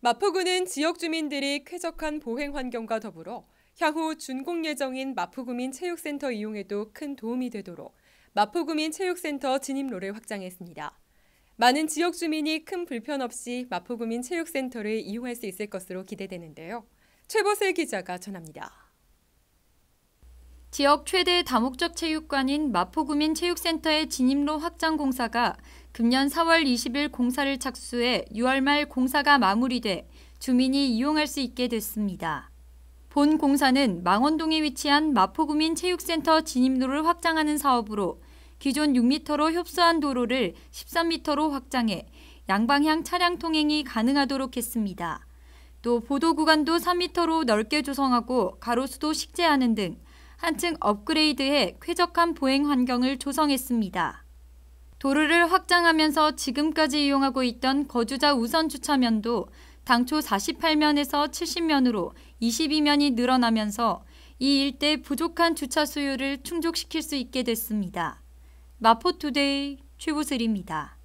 마포구는 지역 주민들이 쾌적한 보행 환경과 더불어 향후 준공 예정인 마포구민 체육센터 이용에도 큰 도움이 되도록 마포구민 체육센터 진입로를 확장했습니다. 많은 지역 주민이 큰 불편 없이 마포구민 체육센터를 이용할 수 있을 것으로 기대되는데요. 최보세 기자가 전합니다. 지역 최대 다목적 체육관인 마포구민체육센터의 진입로 확장 공사가 금년 4월 20일 공사를 착수해 6월 말 공사가 마무리돼 주민이 이용할 수 있게 됐습니다. 본 공사는 망원동에 위치한 마포구민체육센터 진입로를 확장하는 사업으로 기존 6m로 협소한 도로를 13m로 확장해 양방향 차량 통행이 가능하도록 했습니다. 또 보도 구간도 3m로 넓게 조성하고 가로수도 식재하는 등 한층 업그레이드해 쾌적한 보행 환경을 조성했습니다. 도로를 확장하면서 지금까지 이용하고 있던 거주자 우선 주차면도 당초 48면에서 70면으로 22면이 늘어나면서 이 일대 부족한 주차 수요를 충족시킬 수 있게 됐습니다. 마포투데이 최보슬입니다.